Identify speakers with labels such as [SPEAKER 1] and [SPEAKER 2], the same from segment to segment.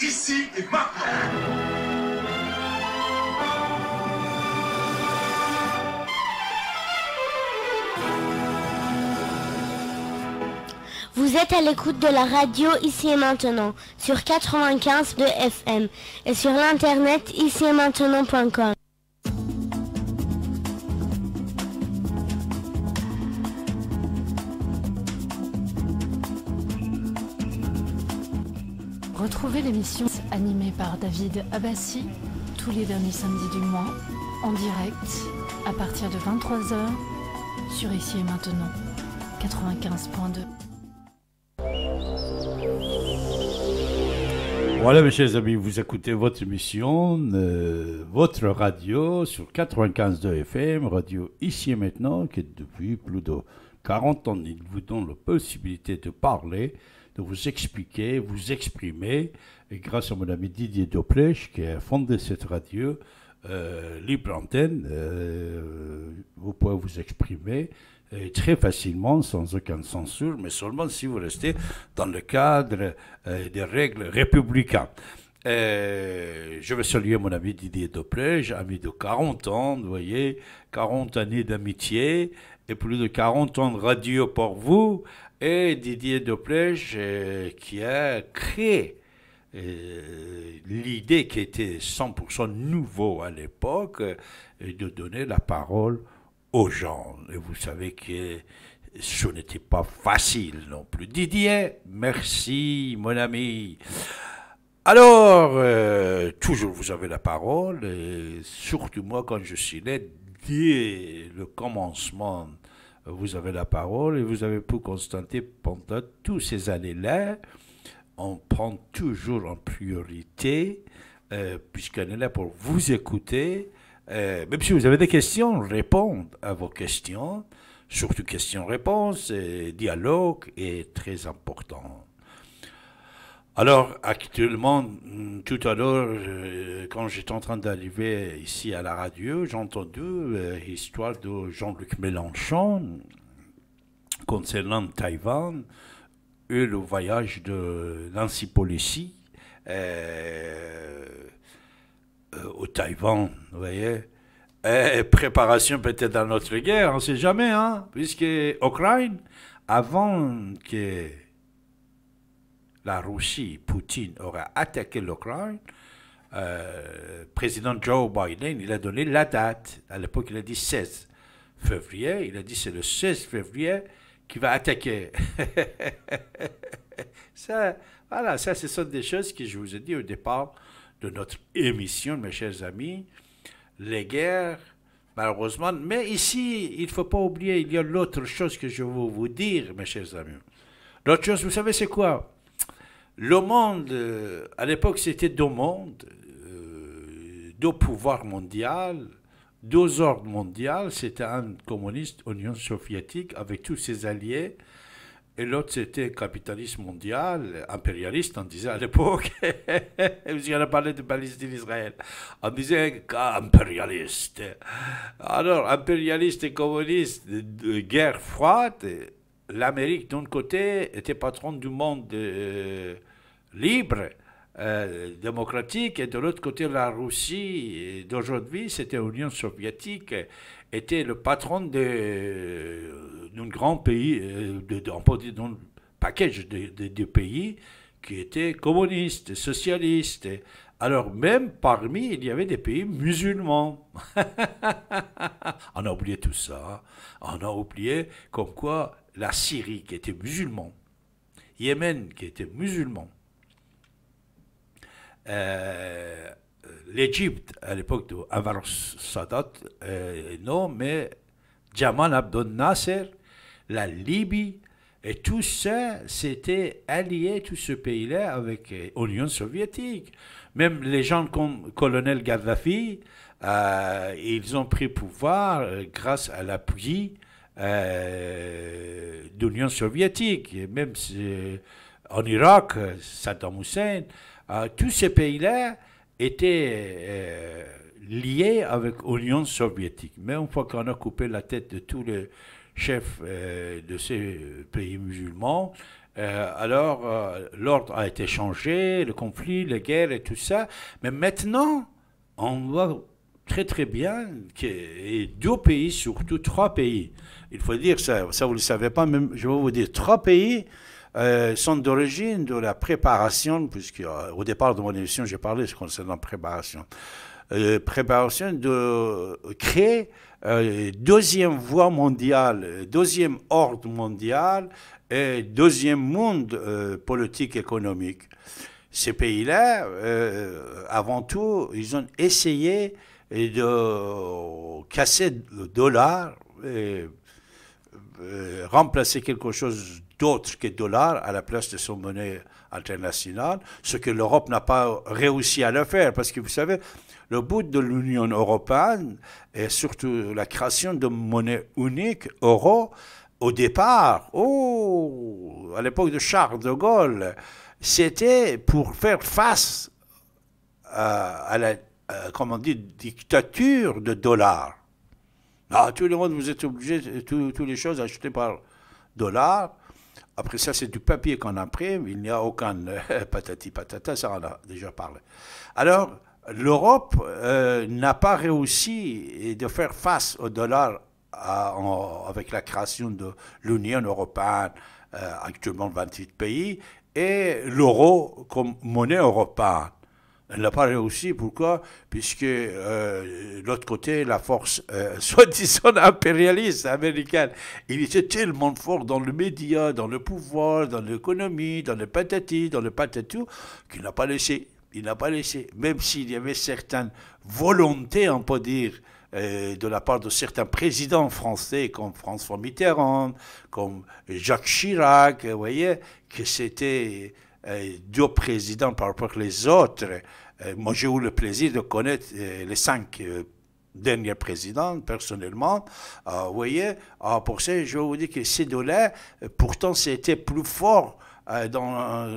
[SPEAKER 1] ici et maintenant. Vous êtes à l'écoute de la radio ici et maintenant sur 95 de FM et sur l'internet ici et maintenant.com. l'émission animée par David Abbassi tous les derniers samedis du mois en direct à partir de 23h sur Ici et Maintenant 95.2. Voilà mes chers amis, vous écoutez votre émission, euh, votre radio sur 95.2 FM, radio ici et maintenant, qui est depuis plus de 40 ans, il vous donne la possibilité de parler de vous expliquer, vous exprimer. Et grâce à mon ami Didier Doplech, qui a fondé cette radio, euh, Libre Antenne, euh, vous pouvez vous exprimer euh, très facilement, sans aucun censure, mais seulement si vous restez dans le cadre euh, des règles républicaines. je vais saluer mon ami Didier Doplège, ami de 40 ans, vous voyez, 40 années d'amitié et plus de 40 ans de radio pour vous et Didier Doplech euh, qui a créé euh, l'idée qui était 100% nouveau à l'époque euh, de donner la parole aux gens. Et vous savez que ce n'était pas facile non plus. Didier, merci mon ami. Alors, toujours vous avez la parole, surtout moi quand je suis là, dès le commencement vous avez la parole et vous avez pu constater pendant toutes ces années-là, on prend toujours en priorité, euh, puisqu'on est là pour vous écouter. Euh, même si vous avez des questions, répondre à vos questions, surtout questions-réponses, dialogue est très important. Alors, actuellement, mm, tout à l'heure, euh, quand j'étais en train d'arriver ici à la radio, j'ai entendu l'histoire euh, de Jean-Luc Mélenchon concernant Taïwan et le voyage de Nancy Pelosi euh, au Taïwan, vous voyez. Et préparation peut-être à notre guerre, on ne sait jamais, hein, puisque Ukraine, avant que la Russie, Poutine, aura attaqué l'Ukraine, euh, président Joe Biden, il a donné la date. À l'époque, il a dit 16 février. Il a dit c'est le 16 février qui va attaquer. ça, voilà, ça, ce sont des choses que je vous ai dit au départ de notre émission, mes chers amis. Les guerres, malheureusement, mais ici, il ne faut pas oublier, il y a l'autre chose que je veux vous dire, mes chers amis. L'autre chose, vous savez, c'est quoi le monde, à l'époque, c'était deux mondes, euh, deux pouvoirs mondiaux, deux ordres mondiaux. C'était un communiste, Union soviétique, avec tous ses alliés. Et l'autre, c'était capitalisme mondial, impérialiste, on disait à l'époque. on a parlé de Palestine, Israël. On disait impérialiste. Alors, impérialiste et communiste, guerre froide l'Amérique, d'un côté, était patronne du monde euh, libre, euh, démocratique, et de l'autre côté, la Russie euh, d'aujourd'hui, c'était l'Union soviétique, était le patron d'un grand pays, d'un paquet de, pays qui étaient communistes, socialistes. Alors même parmi, il y avait des pays musulmans. on a oublié tout ça. On a oublié comme quoi la Syrie qui était musulman, Yémen qui était musulman, euh, l'Égypte à l'époque de Anwar Sadat, euh, non, mais Jamal Abdel Nasser, la Libye, et tout ça, c'était allié, tout ce pays-là, avec l'Union euh, soviétique. Même les gens comme colonel Gaddafi, ils ont pris pouvoir grâce à l'appui euh, d'Union soviétique, et même euh, en Irak, euh, Saddam Hussein, tous ces pays-là étaient liés avec l'Union soviétique. Mais une fois qu'on a coupé la tête de tous les chefs de ces pays musulmans, alors l'ordre a été changé, le conflit, les guerres et tout ça. Mais maintenant, on voit très très bien que deux pays, surtout trois pays, il faut dire ça, ça vous ne le savez pas, même, je vais vous dire, trois pays euh, sont d'origine de la préparation, puisque euh, au départ de mon émission, j'ai parlé ce concernant préparation. Euh, préparation de euh, créer deuxième voie mondiale, deuxième ordre mondial et deuxième monde politique économique. Ces pays-là, avant tout, ils ont essayé de casser le dollar euh, remplacer quelque chose d'autre que dollar à la place de son monnaie internationale, ce que l'Europe n'a pas réussi à le faire. Parce que vous savez, le but de l'Union européenne et surtout la création de monnaie unique, euro, au départ, oh, à l'époque de Charles de Gaulle, c'était pour faire face à, la, euh, comment dictature de dollars. Ah, tout le monde, vous êtes obligé, toutes les choses achetées par dollar. Après ça, c'est du papier qu'on a imprime. Il n'y a aucun euh, patati patata, ça on a déjà parlé. Alors, l'Europe euh, n'a pas réussi de faire face au dollar avec la création de l'Union européenne, euh, actuellement 28 pays, et l'euro comme monnaie européenne. Elle n'a pas réussi. Pourquoi Puisque euh, l'autre côté, la force euh, soit soi-disant impérialiste américaine, il était tellement fort dans le média, dans le pouvoir, dans l'économie, dans le patati, dans le patatou, qu'il n'a pas laissé. Il n'a pas laissé. Même s'il y avait certaines volontés, on peut dire, euh, de la part de certains présidents français comme François Mitterrand, comme Jacques Chirac, vous voyez, que c'était euh, deux présidents par rapport aux les autres. Euh, moi, j'ai eu le plaisir de connaître euh, les cinq derniers présidents, personnellement, vous voyez, pour ça, je vous dis que ces deux-là, pourtant, c'était plus fort dans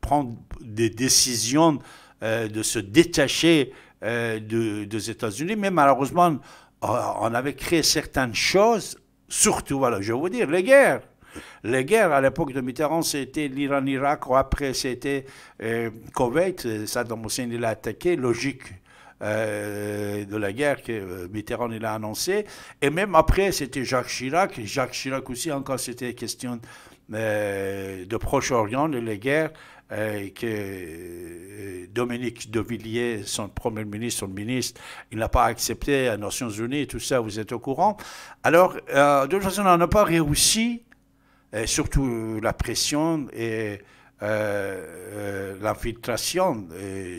[SPEAKER 1] prendre des décisions de se détacher des États-Unis, mais malheureusement, on avait créé certaines choses, surtout, voilà, je veux dire, les guerres. Les guerres à l'époque de Mitterrand, c'était l'Iran-Irak, ou après c'était euh, Koweït, Saddam Hussein l'a attaqué, logique. Euh, de la guerre que euh, Mitterrand il a annoncé. Et même après, c'était Jacques Chirac. Jacques Chirac aussi, encore, c'était question euh, de Proche-Orient, de la guerre que Dominique de Villiers, son premier ministre, son ministre, il n'a pas accepté à Nations Unies, tout ça, vous êtes au courant. Alors, de toute façon, on n'a pas réussi surtout euh, la pression et euh, euh, l'infiltration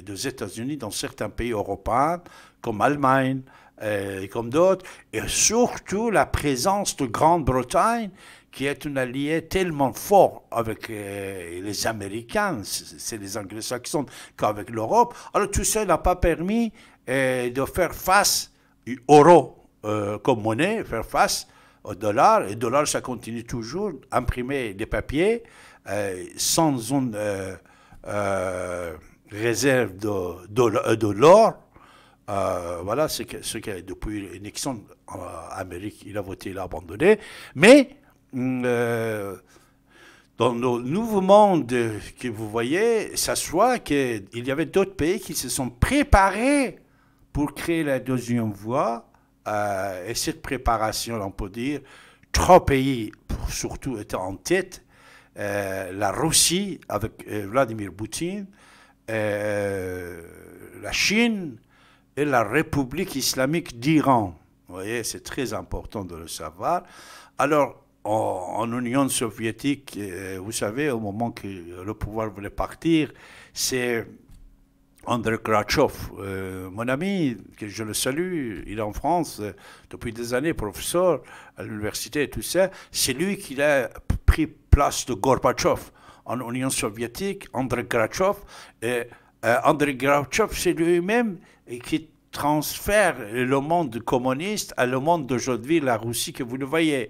[SPEAKER 1] des États-Unis dans certains pays européens, comme l'Allemagne, et comme d'autres, et surtout la présence de Grande-Bretagne, qui est un allié tellement fort avec les Américains, c'est les anglo-saxons, qu'avec l'Europe. Alors tout ça n'a pas permis de faire face euro comme monnaie, faire face au dollar. Et dollar, ça continue toujours imprimer des papiers euh, sans une euh, euh, réserve de, de, l'or. voilà ce que, ce que depuis Nixon en Amérique, il a voté, il a abandonné. Mais hum, dans le nouveau monde que vous voyez, ça soit qu'il y avait d'autres pays qui se sont préparés pour créer la deuxième voie euh, et cette préparation, on peut dire, trois pays, surtout, étaient en tête. Euh, la Russie avec euh, Vladimir Poutine, la Chine et la République islamique d'Iran. Vous voyez, c'est très important de le savoir. Alors, en, Union soviétique, vous savez, au moment que le pouvoir voulait partir, c'est André Grachov, euh, mon ami, que je le salue, il est en France euh, depuis des années, professeur à l'université et tout ça, c'est lui qui a pris place de Gorbatchev en Union soviétique, André Grachov. Et, euh, André c'est lui-même qui transfère le monde communiste à le monde d'aujourd'hui, la Russie que vous le voyez.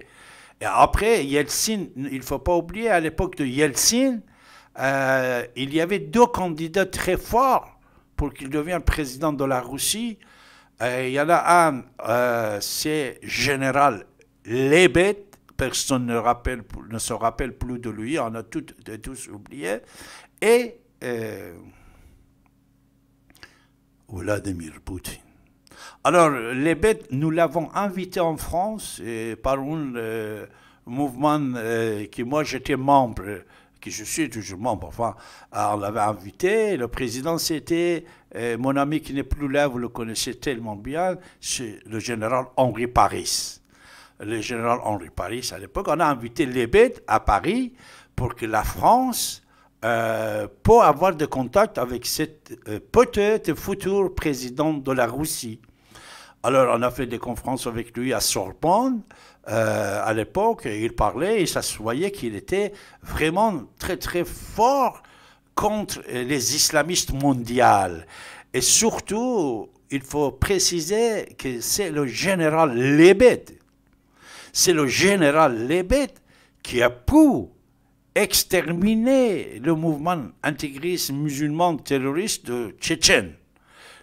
[SPEAKER 1] Et après, Yeltsin, il ne faut pas oublier, à l'époque de Yeltsin, il y avait deux candidats très forts pour qu'il devienne président de la Russie, euh, il y en a un, euh, c'est général Lebet, personne ne, rappelle, ne, se rappelle plus de lui, on a tous oublié, et euh, Vladimir Poutine. Alors, les nous l'avons invité en France par un euh, mouvement qui moi j'étais membre, que je suis toujours membre. Enfin, euh, on l'avait invité. Le président, c'était euh, mon ami qui n'est plus là, vous le connaissez tellement bien, c'est le général Henri Paris. Le général Henri Paris, à l'époque, on a invité les bêtes à Paris pour que la France euh, pour avoir des contacts avec cette euh, peut-être futur président de la Russie. Alors, on a fait des conférences avec lui à Sorbonne, euh, à l'époque, il parlait et ça se voyait qu'il était vraiment très, très fort contre les islamistes mondiaux. Et surtout, il faut préciser que c'est le général Lebed. C'est le général Lebed qui a pu exterminer le mouvement intégriste musulman terroriste de Tchétchène.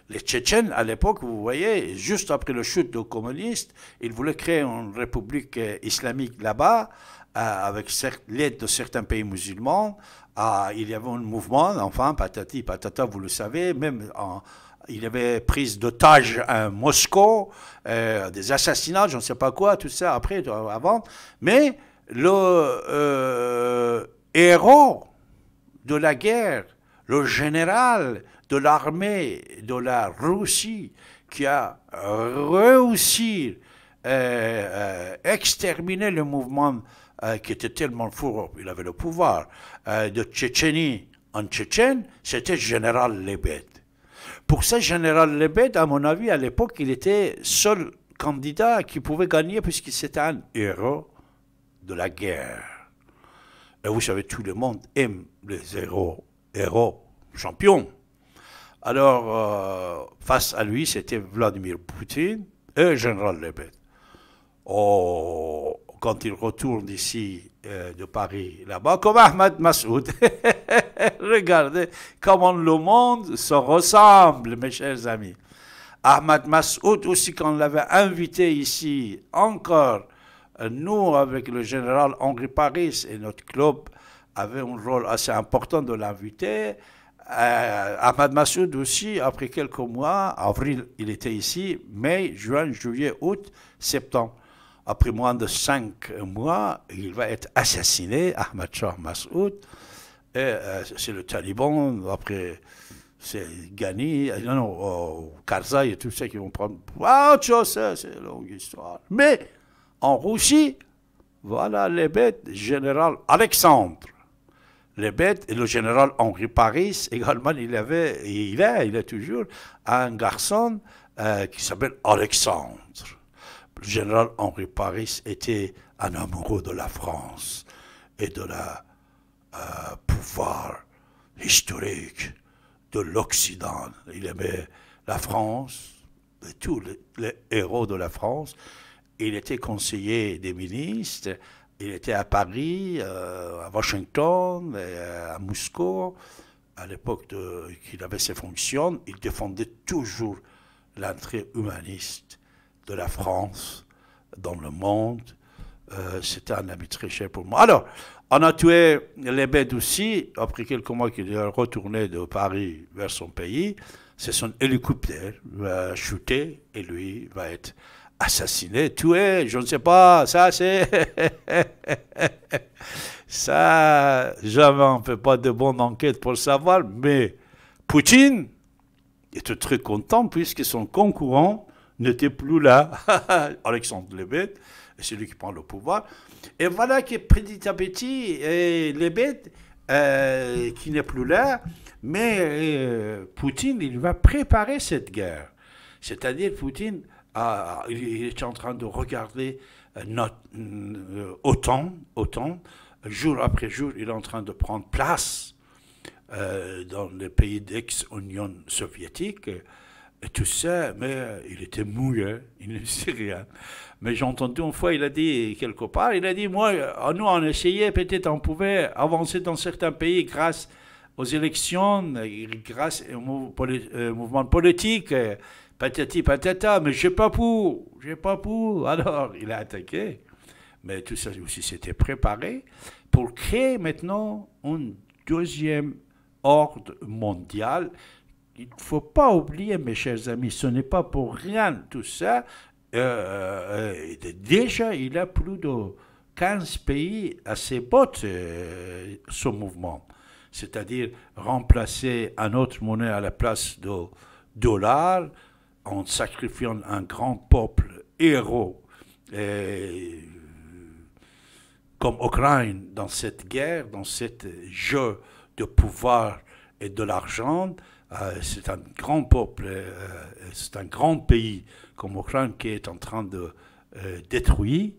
[SPEAKER 1] Les Tchétchènes, à l'époque, vous voyez, juste après la chute des communistes, ils voulaient créer une république euh, islamique là-bas, euh, avec l'aide de certains pays musulmans. Ah, il y avait un mouvement, enfin, patati patata, vous le savez, même il y avait prise d'otages à Moscou, euh, des assassinats, je ne sais pas quoi, tout ça après, avant. Mais le héros de la guerre, le général de l'armée de la Russie qui a réussi à euh, euh, exterminer le mouvement euh, qui était tellement fou, il avait le pouvoir, de Tchétchénie en Tchétchène, c'était le général Lebed. Pour ça, général Lebed, à mon avis, à l'époque, il était seul candidat qui pouvait gagner puisqu'il était un héros de la guerre. Et vous savez, tout le monde aime les héros, héros champion. Alors, euh, face à lui, c'était Vladimir Poutine et Général Lebed. Oh, quand il retourne ici euh, de Paris, là-bas, comme Ahmad Massoud. Regardez comment le monde se ressemble, mes chers amis. Ahmad Massoud aussi, quand on l'avait invité ici, encore, euh, nous, avec le général Henri Paris et notre club, avait un rôle assez important de l'inviter. Euh, Ahmad Massoud aussi, après quelques mois, avril, il était ici, mai, juin, juillet, août, septembre. Après moins de cinq mois, il va être assassiné, Ahmad Shah Massoud. Euh, c'est le Taliban, après c'est Ghani, euh, non, oh, Karzai et tout ça qui vont prendre ah c'est longue histoire. Mais en Russie, voilà les bêtes, général Alexandre et le général Henri Paris, également, il avait, il a, il a toujours un garçon euh, qui s'appelle Alexandre. Le général Henri Paris était un amoureux de la France et de la euh, pouvoir historique de l'Occident. Il aimait la France, et tous les, les héros de la France. Il était conseiller des ministres il était à Paris, euh, à Washington, et euh, à Moscou. À l'époque qu'il avait ses fonctions, il défendait toujours l'entrée humaniste de la France dans le monde. Euh, c'était un ami très cher pour moi. Alors, on a tué les bêtes aussi, après quelques mois qu'il est retourné de Paris vers son pays. C'est son hélicoptère va chuter et lui va être assassiné, tué, je ne sais pas, ça c'est... ça, jamais on ne fait pas de bonne enquête pour le savoir, mais Poutine était très content puisque son concurrent n'était plus là, Alexandre c'est celui qui prend le pouvoir. Et voilà que petit à petit, eh, et euh, qui n'est plus là, mais euh, Poutine, il va préparer cette guerre. C'est-à-dire, Poutine ah, il était en train de regarder euh, notre, euh, autant, autant, jour après jour, il est en train de prendre place euh, dans les pays d'ex-Union soviétique. Et tout ça, mais il était mouillé, il ne sait rien. Mais j'ai entendu une fois, il a dit quelque part, il a dit, moi, nous, on essayait, peut-être on pouvait avancer dans certains pays grâce aux élections, grâce au mouvement politique patati patata, mais j'ai pas pour, j'ai pas pour. Alors, il a attaqué. Mais tout ça aussi s'était préparé pour créer maintenant un deuxième ordre mondial. Il ne faut pas oublier, mes chers amis, ce n'est pas pour rien tout ça. Euh, euh, euh, déjà, il a plus de 15 pays à ses bottes, ce mouvement. C'est-à-dire remplacer un autre monnaie à la place de dollar, en sacrifiant un grand peuple héros comme Ukraine dans cette guerre, dans ce jeu de pouvoir et de l'argent. Euh, c'est un grand peuple, euh, c'est un grand pays comme Ukraine qui est en train de euh, détruire.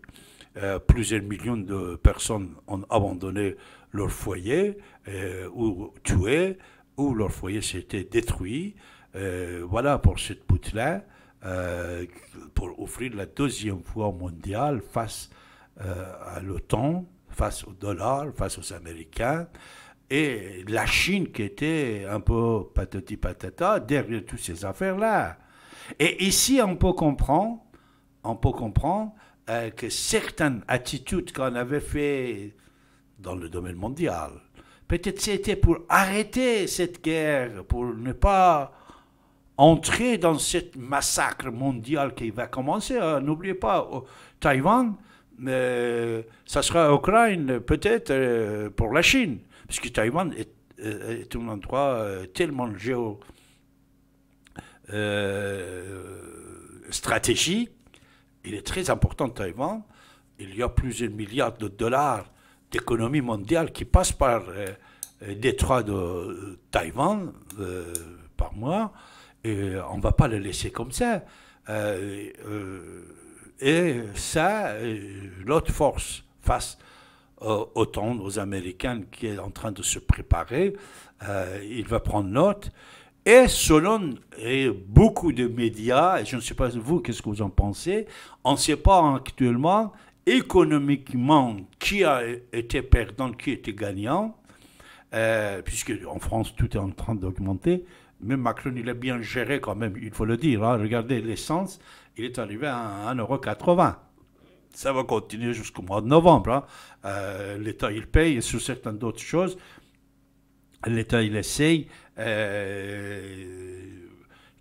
[SPEAKER 1] Euh, plusieurs millions de personnes ont abandonné leur foyer ou tué, ou leur foyer s'était détruit. Euh, voilà pour cette bout-là, euh, pour offrir la deuxième fois mondiale face euh, à l'OTAN, face au dollar, face aux Américains. Et la Chine qui était un peu patati patata derrière toutes ces affaires-là. Et ici, on peut comprendre, on peut comprendre que certaines attitudes qu'on avait faites dans le domaine mondial, peut-être c'était pour arrêter cette guerre, pour ne pas entrer dans ce massacre mondial qui va commencer. Hein. N'oubliez pas, Taïwan, ça sera Ukraine peut-être euh, pour la Chine, parce que Taïwan euh, est, un endroit euh, tellement géo stratégique. Il est très important Taïwan. Il y a plusieurs milliards de dollars d'économie mondiale qui passent par le détroit de Taïwan par mois on ne va pas le laisser comme ça. Euh, euh, et ça, euh, l'autre force face au temps, aux Américains qui est en train de se préparer, il va prendre note. Et selon beaucoup de médias, et je ne sais pas vous, qu'est-ce que vous en pensez, on ne sait pas actuellement économiquement qui a été perdant, qui a été gagnant, puisque en France tout est en train d'augmenter. Mais Macron, il est bien géré quand même, il faut le dire. Hein. Regardez, l'essence, il est arrivé à 1,80€. Ça va continuer jusqu'au mois de novembre. Hein. Euh, L'État, il paye, et sur certaines d'autres choses, l'État, il essaye euh,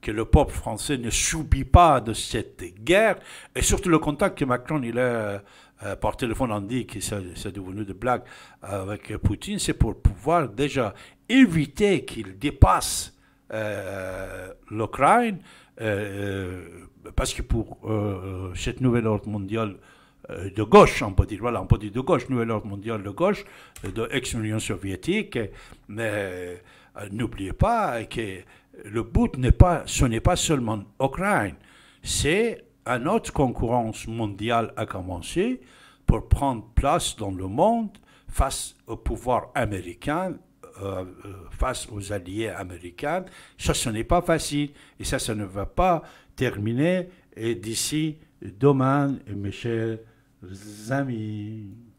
[SPEAKER 1] que le peuple français ne subit pas de cette guerre. Et surtout le contact que Macron, il a euh, par téléphone, on dit que c'est devenu de blague avec Poutine, c'est pour pouvoir déjà éviter qu'il dépasse euh, l'Ukraine, euh, euh, parce que pour cette nouvelle ordre mondiale, de gauche, on peut dire, voilà, on peut dire de gauche, nouvelle ordre mondiale de gauche, de ex-Union soviétique, mais n'oubliez pas que le but n'est pas, ce n'est pas seulement l'Ukraine, c'est une autre concurrence mondiale à commencer pour prendre place dans le monde face au pouvoir américain euh, euh, face aux alliés américains, ça, ce n'est pas facile. Et ça, ça ne va pas terminer d'ici demain, mes chers amis.